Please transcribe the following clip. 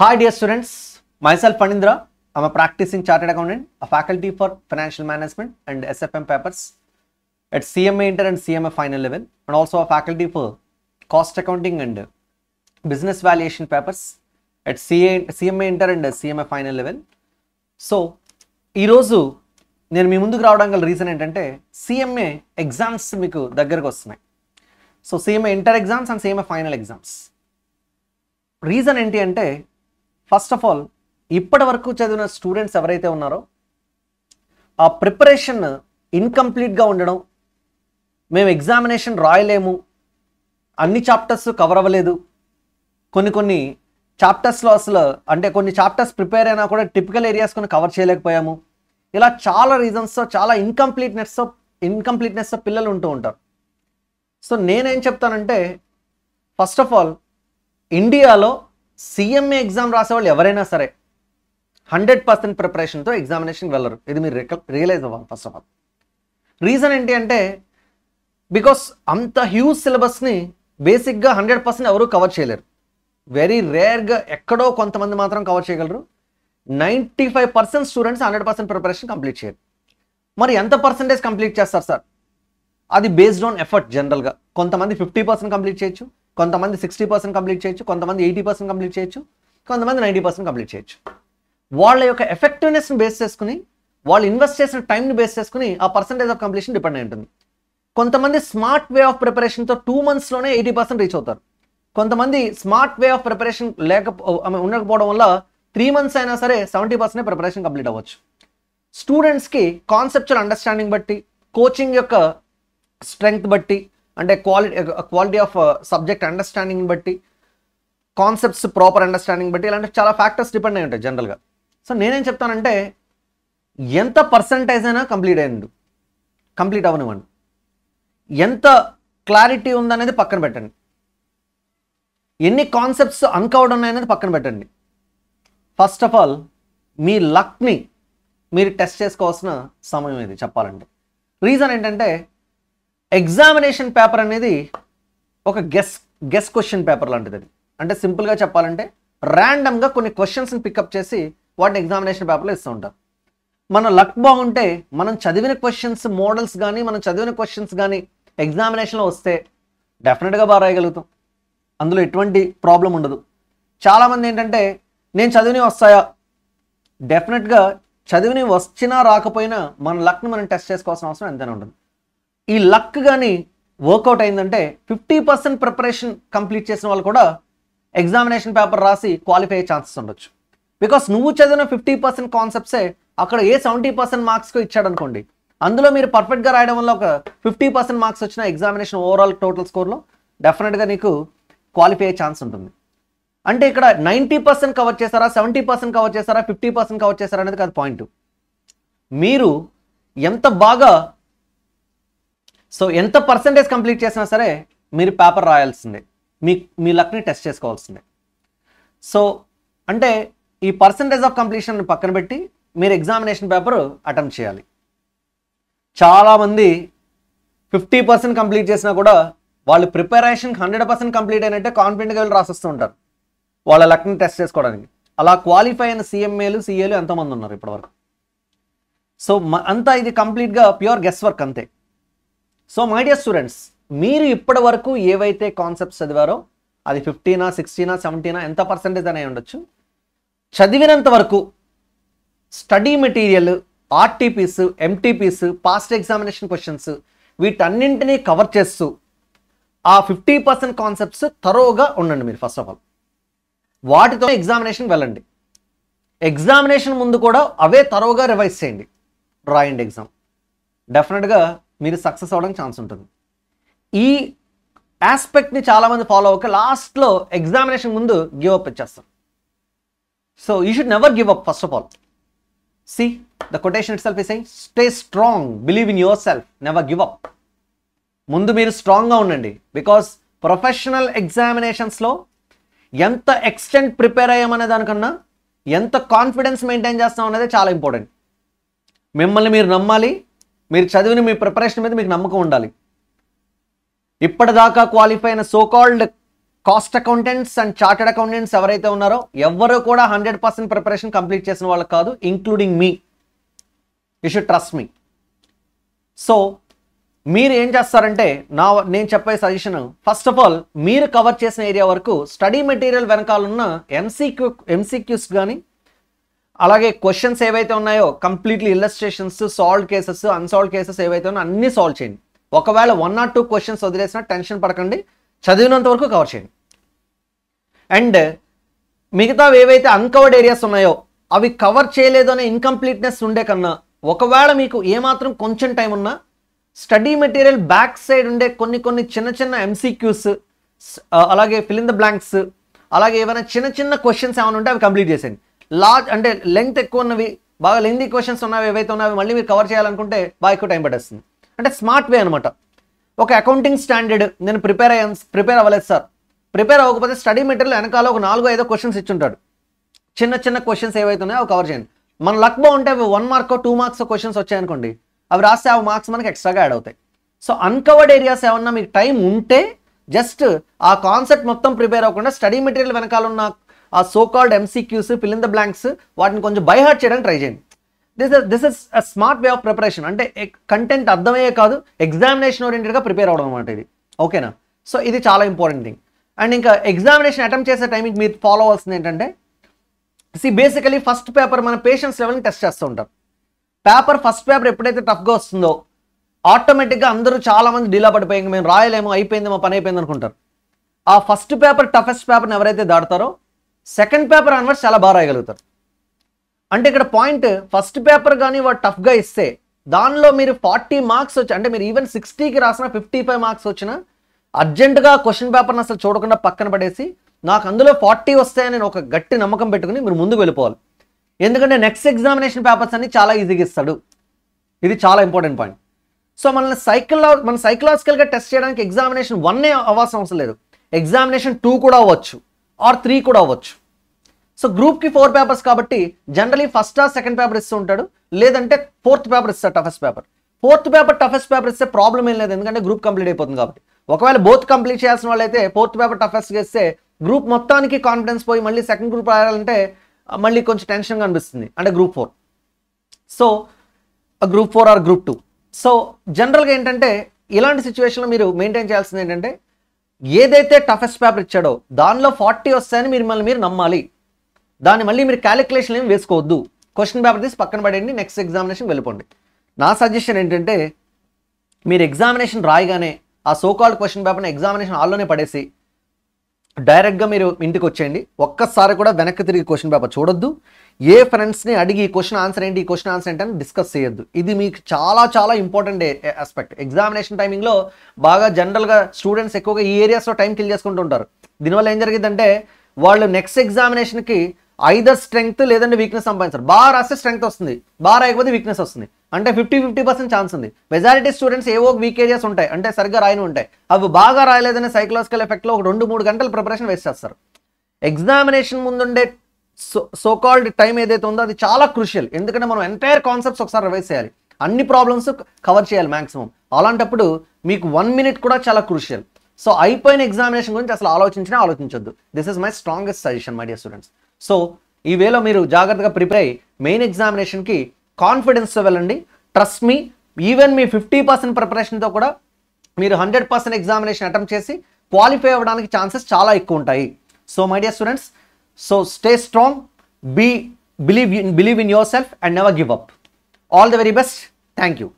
hi dear students myself Phanindra I'm practising chartered accountant uh faculty for financial management and SFM papers at CMA inter and CMA final level and also faculty for cost accounting and business valuation papers at CA CMA inter and CMA final level so ఈరోజు నేను మీ ముందుకు రావడం గల reason ఏంటంటే CMA exams మీకు దగ్గరకు వస్తున్నాయి so CMA inter exams and CMA final exams reason ఏంటి అంటే ఫస్ట్ ఆఫ్ ఆల్ ఇప్పటి వరకు చదివిన స్టూడెంట్స్ ఎవరైతే ఉన్నారో ఆ ప్రిపరేషన్ ఇన్కంప్లీట్గా ఉండడం మేము ఎగ్జామినేషన్ రాయలేము అన్ని చాప్టర్స్ కవర్ అవ్వలేదు కొన్ని కొన్ని చాప్టర్స్లో అసలు అంటే కొన్ని చాప్టర్స్ ప్రిపేర్ అయినా కూడా టిపికల్ ఏరియాస్ కొన్ని కవర్ చేయలేకపోయాము ఇలా చాలా రీజన్స్తో చాలా ఇన్కంప్లీట్నెస్తో ఇన్కంప్లీట్నెస్తో పిల్లలు ఉంటూ ఉంటారు సో నేనేం చెప్తానంటే ఫస్ట్ ఆఫ్ ఆల్ ఇండియాలో సీఎంఏ ఎగ్జామ్ రాసేవాళ్ళు ఎవరైనా సరే హండ్రెడ్ పర్సెంట్ ప్రిపరేషన్తో ఎగ్జామినేషన్కి వెళ్ళరు ఇది మీరు రియలైజ్ అవ్వాలి ఫస్ట్ ఆఫ్ ఆల్ రీజన్ ఏంటి అంటే బికాస్ అంత హ్యూజ్ సిలబస్ని బేసిక్గా హండ్రెడ్ పర్సెంట్ ఎవరూ కవర్ చేయలేరు వెరీ రేర్గా ఎక్కడో కొంతమంది మాత్రం కవర్ చేయగలరు ninety five percent students hundred percent preparation complete చేయరు మరి ఎంత పర్సంటేజ్ కంప్లీట్ చేస్తారు సార్ అది బేస్డ్ ఆన్ ఎఫర్ట్ జనరల్గా కొంతమంది ఫిఫ్టీ పర్సెంట్ కంప్లీట్ చేయొచ్చు కొంతమంది సిక్స్టీ పర్సెంట్ కంప్లీట్ చేయొచ్చు కొంతమంది ఎయిటీ పర్సెంట్ కంప్లీట్ చేయొచ్చు కొంతమంది నైంటీ పర్సెంట్ కంప్లీట్ చేయొచ్చు వాళ్ళ యొక్క ఎఫెక్టివ్నెస్ని బేస్ చేసుకుని వాళ్ళు ఇన్వెస్ట్ చేసిన టైంని బేస్ చేసుకుని ఆ పర్సంటేజ్ ఆఫ్ కంప్లీషన్ డిపెండ్ అయి ఉంటుంది కొంతమంది స్మార్ట్ వే ఆఫ్ ప్రిపరేషన్తో టూ మంత్స్లోనే ఎయిటీ పర్సెంట్ రీచ్ అవుతారు కొంతమంది స్మార్ట్ వే ఆఫ్ ప్రిపరేషన్ లేక ఉండకపోవడం వల్ల త్రీ మంత్స్ అయినా సరే సెవెంటీ పర్సెంట్ ప్రిపరేషన్ కంప్లీట్ అవ్వచ్చు స్టూడెంట్స్కి కాన్సెప్చువల్ అండర్స్టాండింగ్ బట్టి కోచింగ్ యొక్క స్ట్రెంగ్త్ బట్టి అంటే quality quality of subject understanding బట్టి కాన్సెప్ట్స్ ప్రాపర్ అండర్స్టాండింగ్ బట్టి ఇలాంటి చాలా ఫ్యాక్టర్స్ డిపెండ్ అయి ఉంటాయి జనరల్గా సో నేనేం చెప్తానంటే ఎంత పర్సంటేజ్ అయినా కంప్లీట్ అయ్యండు కంప్లీట్ అవనివ్వండి ఎంత క్లారిటీ ఉందనేది పక్కన పెట్టండి ఎన్ని కాన్సెప్ట్స్ అన్కవర్డ్ ఉన్నాయనేది పక్కన పెట్టండి ఫస్ట్ ఆఫ్ ఆల్ మీ లక్ని మీరు టెస్ట్ చేసుకోవాల్సిన సమయం ఇది చెప్పాలంటే రీజన్ ఏంటంటే ఎగ్జామినేషన్ పేపర్ అనేది ఒక గెస్ గెస్ క్వశ్చన్ పేపర్ లాంటిది అది అంటే సింపుల్గా చెప్పాలంటే ర్యాండమ్గా కొన్ని క్వశ్చన్స్ని పికప్ చేసి వాటిని ఎగ్జామినేషన్ పేపర్లో ఇస్తూ ఉంటారు మన లక్ బాగుంటే మనం చదివిన క్వశ్చన్స్ మోడల్స్ కానీ మనం చదివిన క్వశ్చన్స్ కానీ ఎగ్జామినేషన్లో వస్తే డెఫినెట్గా బాగా రాయగలుగుతాం అందులో ఎటువంటి ప్రాబ్లం ఉండదు చాలామంది ఏంటంటే నేను చదివినవి వస్తాయా డెఫినెట్గా చదివిని వచ్చినా రాకపోయినా మన లక్ని మనం టెస్ట్ చేసుకోవాల్సిన అవసరం ఎంతైనా ఉంటుంది ఈ లక్ కానీ వర్కౌట్ అయిందంటే ఫిఫ్టీ పర్సెంట్ ప్రిపరేషన్ కంప్లీట్ చేసిన వాళ్ళు కూడా ఎగ్జామినేషన్ పేపర్ రాసి క్వాలిఫై అయ్యే ఛాన్సెస్ ఉండొచ్చు బికాస్ నువ్వు చదివిన ఫిఫ్టీ పర్సెంట్ కాన్సెప్ట్సే అక్కడ ఏ సెవెంటీ పర్సెంట్ మార్క్స్కి ఇచ్చాడు అనుకోండి అందులో మీరు పర్ఫెక్ట్గా రాయడం వల్ల ఒక ఫిఫ్టీ పర్సెంట్ మార్క్స్ వచ్చిన ఎగ్జామినేషన్ ఓవరాల్ టోటల్ స్కోర్లో డెఫినెట్గా నీకు క్వాలిఫై అయ్యే ఛాన్స్ ఉంటుంది అంటే ఇక్కడ నైంటీ పర్సెంట్ కవర్ చేస్తారా సెవెంటీ పర్సెంట్ కవర్ చేస్తారా ఫిఫ్టీ పర్సెంట్ కవర్ చేస్తారా అనేది కాదు పాయింట్ మీరు ఎంత బాగా సో ఎంత పర్సంటేజ్ కంప్లీట్ చేసినా సరే మీరు పేపర్ రాయాల్సిందే మీ మీ లక్ని టెస్ట్ చేసుకోవాల్సిందే సో అంటే ఈ పర్సంటేజ్ ఆఫ్ కంప్లీషన్ పక్కన పెట్టి మీరు ఎగ్జామినేషన్ పేపర్ అటెంప్ట్ చేయాలి చాలామంది ఫిఫ్టీ పర్సెంట్ కంప్లీట్ చేసినా కూడా వాళ్ళు ప్రిపరేషన్ హండ్రెడ్ పర్సెంట్ కంప్లీట్ అయినట్టే కాన్ఫిడెంట్గా వెళ్ళి రాసిస్తూ ఉంటారు వాళ్ళ లక్ని టెస్ట్ చేసుకోవడానికి అలా క్వాలిఫై అయిన సీఎంఏలు సీఏలు ఎంతోమంది ఉన్నారు ఇప్పటివరకు సో అంతా ఇది కంప్లీట్గా ప్యూర్ గెస్ట్ వర్క్ అంతే సో మై డియర్ స్టూడెంట్స్ మీరు ఇప్పటి వరకు ఏవైతే కాన్సెప్ట్స్ చదివారో అది ఫిఫ్టీనా సిక్స్టీనా సెవెంటీనా ఎంత పర్సెంటేజ్ అనే ఉండొచ్చు చదివినంత వరకు study material RTPs MTPs past examination questions వీటన్నింటినీ కవర్ చేస్తూ ఆ ఫిఫ్టీ పర్సెంట్ కాన్సెప్ట్స్ తరోగా ఉండండి మీరు ఫస్ట్ ఆఫ్ ఆల్ వాటితో ఎగ్జామినేషన్ వెళ్ళండి ఎగ్జామినేషన్ ముందు కూడా అవే తరోగా రివైజ్ చేయండి డ్రాయింగ్ ఎగ్జామ్ డెఫినెట్గా మీరు సక్సెస్ అవ్వడానికి ఛాన్స్ ఉంటుంది ఈ ఆస్పెక్ట్ని చాలామంది ఫాలో అవ్వక లాస్ట్లో ఎగ్జామినేషన్ ముందు గివ్ అప్ ఇచ్చేస్తారు so you should never give up first of all see the quotation itself is stay strong believe in yourself never give up ముందు మీరు స్ట్రాంగ్గా ఉండండి బికాస్ ప్రొఫెషనల్ ఎగ్జామినేషన్స్లో ఎంత ఎక్స్టెంట్ ప్రిపేర్ అయ్యామనే దానికన్నా ఎంత confidence maintain చేస్తాం అనేది చాలా ఇంపార్టెంట్ మిమ్మల్ని మీరు నమ్మాలి మీరు చదివిన మీ ప్రిపరేషన్ మీద మీకు నమ్మకం ఉండాలి ఇప్పటిదాకా క్వాలిఫై అయిన so called cost accountants and chartered accountants ఎవరైతే ఉన్నారో ఎవరు కూడా హండ్రెడ్ పర్సెంట్ ప్రిపరేషన్ కంప్లీట్ చేసిన వాళ్ళు కాదు including me you should trust me so మీరు ఏం చేస్తారంటే నా నేను చెప్పే సజెషన్ ఫస్ట్ ఆఫ్ ఆల్ మీరు కవర్ చేసిన ఏరియా వరకు స్టడీ మెటీరియల్ వెనకాలన్న ఎంసీక్యూ ఎంసీక్యూస్ కానీ అలాగే క్వశ్చన్స్ ఏవైతే ఉన్నాయో completely illustrations solve cases unsolve cases ఏవైతే ఉన్నాయో అన్ని సాల్వ్ చేయండి ఒకవేళ one or two questions tension టెన్షన్ పడకండి చదివినంత వరకు కవర్ చేయండి అండ్ మిగతా ఏవైతే అన్కవర్డ్ ఏరియాస్ ఉన్నాయో అవి కవర్ చేయలేదు అనే ఇన్కంప్లీట్నెస్ ఉండే కన్నా ఒకవేళ మీకు ఏమాత్రం కొంచెం టైం ఉన్నా స్టడీ మెటీరియల్ బ్యాక్ సైడ్ ఉండే కొన్ని కొన్ని చిన్న చిన్న ఎంసీక్యూస్ uh, అలాగే ఫిల్ ద బ్లాంక్స్ అలాగే ఏమైనా చిన్న చిన్న క్వశ్చన్స్ ఏమైనా ఉంటే అవి కంప్లీట్ చేసేయండి లార్జ్ అంటే లెంగ్త్ ఎక్కువ ఉన్నవి బాగా లెంగ్ క్వశ్చన్స్ ఉన్నవి ఏవైతే ఉన్నాయో మళ్ళీ మీరు కవర్ చేయాలనుకుంటే బాగా ఎక్కువ టైం పడేస్తుంది అంటే స్మార్ట్ వే అనమాట ఒక అకౌంటింగ్ స్టాండర్డ్ నేను ప్రిపేర్ అయ్యాను ప్రిపేర్ అవ్వలేదు సార్ ప్రిపేర్ అవ్వకపోతే స్టడీ మెటీరియల్ వెనకాల ఒక నాలుగో ఐదో క్వశ్చన్స్ ఇచ్చుంటాడు చిన్న చిన్న క్వశ్చన్స్ ఏవైతే ఉన్నాయో అవి కవర్ చేయండి మన లక్ బాగుంటే అవి one mark two marks questions వచ్చాయనుకోండి అవి రాస్తే ఆ మార్క్స్ మనకి ఎక్స్ట్రాగా యాడ్ అవుతాయి సో అన్కవర్డ్ ఏరియాస్ ఏమన్నా మీకు టైం ఉంటే జస్ట్ ఆ కాన్సెప్ట్ మొత్తం ప్రిపేర్ అవ్వకుండా స్టడీ మెటీరియల్ వెనకాల ఉన్న ఆ so called MCQs fill the blanks వాటిని కొంచెం బైహర్ట్ చేయడానికి ట్రై చేయండి this this is a smart way of preparation అంటే కంటెంట్ అర్థమయ్యే కాదు ఎగ్జామినేషన్ ఓరియంటెడ్గా ప్రిపేర్ అవడం అనమాట ఇది ఓకేనా సో ఇది చాలా ఇంపార్టెంట్ థింగ్ అండ్ ఇంకా ఎగ్జామినేషన్ అటెంప్ట్ చేసే టైమింగ్ మీరు ఫాలో అవ్వాల్సింది ఏంటంటే సి బేసికలీ ఫస్ట్ పేపర్ మన పేషెన్స్ లెవెల్ని టెస్ట్ చేస్తూ ఉంటారు పేపర్ ఫస్ట్ పేపర్ ఎప్పుడైతే టఫ్గా వస్తుందో ఆటోమేటిక్గా అందరూ చాలామంది డీలా పడిపోయింది మేము రాయలేమో అయిపోయిందేమో పని అయిపోయింది అనుకుంటారు ఆ ఫస్ట్ పేపర్ టఫెస్ట్ పేపర్ని ఎవరైతే దాడతారో సెకండ్ పేపర్ ఆన్వర్డ్స్ చాలా బాగా రాయగలుగుతారు అంటే ఇక్కడ పాయింట్ ఫస్ట్ పేపర్ కానీ వాడు టఫ్గా ఇస్తే దానిలో మీరు ఫార్టీ మార్క్స్ వచ్చి అంటే మీరు ఈవెన్ సిక్స్టీకి రాసిన ఫిఫ్టీ ఫైవ్ మార్క్స్ వచ్చిన అర్జెంటుగా క్వశ్చన్ పేపర్ని అసలు చూడకుండా పక్కన పడేసి నాకు అందులో ఫార్టీ వస్తాయని ఒక గట్టి నమ్మకం పెట్టుకుని మీరు ముందుకు వెళ్ళిపోవాలి ఎందుకంటే నెక్స్ట్ ఎగ్జామినేషన్ పేపర్స్ అన్ని చాలా ఈజీగా ఇస్తాడు ఇది చాలా ఇంపార్టెంట్ పాయింట్ సో మనల్ని సైకిల్లో మన సైకలాజికల్గా టెస్ట్ చేయడానికి ఎగ్జామినేషన్ వన్నే అవ్వాల్సిన అవసరం లేదు ఎగ్జామినేషన్ టూ కూడా అవ్వచ్చు ఆర్ త్రీ కూడా అవ్వచ్చు సో గ్రూప్కి ఫోర్ పేపర్స్ కాబట్టి జనరలీ ఫస్ట్ సెకండ్ పేపర్ ఇస్తూ ఉంటాడు లేదంటే ఫోర్త్ పేపర్ ఇస్తాడు toughest paper fourth paper toughest paper ఇస్తే ప్రాబ్లం ఏం లేదు ఎందుకంటే గ్రూప్ కంప్లీట్ అయిపోతుంది కాబట్టి ఒకవేళ బోత్ కంప్లీట్ చేయాల్సిన వాళ్ళైతే ఫోర్త్ పేపర్ టఫెస్ట్ ఇస్తే గ్రూప్ మొత్తానికి కాన్ఫిడెన్స్ పోయి మళ్ళీ సెకండ్ గ్రూప్ రాయాలంటే మళ్ళీ కొంచెం టెన్షన్గా అనిపిస్తుంది అంటే group four so group four or group two so జనరల్గా ఏంటంటే ఇలాంటి సిచ్యువేషన్లో మీరు మెయింటైన్ చేయాల్సింది ఏంటంటే ఏదైతే టఫెస్ట్ పేపర్ ఇచ్చాడో దానిలో ఫార్టీ వస్తాయని మీరు మళ్ళీ మీరు నమ్మాలి దాన్ని మళ్ళీ మీరు క్యాలిక్యులేషన్ ఏమి వేసుకోవద్దు క్వశ్చన్ పేపర్ తీసి పక్కన పడేయండి నెక్స్ట్ ఎగ్జామినేషన్ వెళ్ళిపోండి నా సజెషన్ ఏంటంటే మీరు ఎగ్జామినేషన్ రాయగానే ఆ సోకాల్డ్ క్వశ్చన్ పేపర్ని ఎగ్జామినేషన్ హాల్లోనే పడేసి డైరెక్ట్గా మీరు ఇంటికి వచ్చేయండి ఒక్కసారి కూడా వెనక్కి తిరిగి క్వశ్చన్ పేపర్ చూడొద్దు ఏ ఫ్రెండ్స్ని అడిగి ఈ క్వశ్చన్ ఆన్సర్ ఏంటి ఈ క్వశ్చన్ ఆన్సర్ ఏంటి అని డిస్కస్ చేయొద్దు ఇది మీకు చాలా చాలా ఇంపార్టెంట్ ఆస్పెక్ట్ ఎగ్జామినేషన్ టైమింగ్లో బాగా జనరల్గా స్టూడెంట్స్ ఎక్కువగా ఈ ఏరియాస్లో టైం కిల్ చేసుకుంటూ ఉంటారు దీనివల్ల ఏం జరిగిందంటే వాళ్ళు నెక్స్ట్ ఎగ్జామినేషన్కి ఐదర్ స్ట్రెంగ్త్ లేదంటే వీక్నెస్ సంపాదించారు బాగా రాస్తే స్ట్రెంగ్త్ వస్తుంది బాగా రాయకపోతే వీక్నెస్ వస్తుంది అంటే ఫిఫ్టీ ఫిఫ్టీ పర్సెంట్ ఛాన్స్ ఉంది మెజారిటీ స్టూడెంట్స్ ఏవో వీక్ ఏరియాస్ ఉంటాయి అంటే సరిగ్గా రాయని ఉంటాయి అవి బాగా రాయలేదనే సైకలాజికల్ ఎఫెక్ట్లో ఒక రెండు మూడు గంటలు ప్రిపరేషన్ వేస్ట్ చేస్తారు ఎగ్జామినేషన్ ముందుండే సో సోకాల్డ్ టైం ఏదైతే ఉందో అది చాలా క్రూషియల్ ఎందుకంటే మనం ఎంటైర్ కాన్సెప్ట్స్ ఒకసారి రివైజ్ చేయాలి అన్ని ప్రాబ్లమ్స్ కవర్ చేయాలి మాక్సిమం అలాంటప్పుడు మీకు వన్ మినిట్ కూడా చాలా క్రూషియల్ సో అయిపోయిన ఎగ్జామినేషన్ గురించి అసలు ఆలోచించినా ఆలోచించొద్దు this is my strongest suggestion my dear students so ఈ వేలో మీరు జాగ్రత్తగా ప్రిపేర్ అయ్యి మెయిన్ ఎగ్జామినేషన్కి కాన్ఫిడెన్స్తో వెళ్ళండి ట్రస్ట్ మీ ఈవెన్ మీ ఫిఫ్టీ పర్సెంట్ ప్రిపరేషన్తో కూడా మీరు హండ్రెడ్ పర్సెంట్ ఎగ్జామినేషన్ అటెంప్ట్ చేసి క్వాలిఫై అవ్వడానికి ఛాన్సెస్ చాలా ఎక్కువ ఉంటాయి so my dear students so stay strong be believe in believe in yourself and never give up all the very best thank you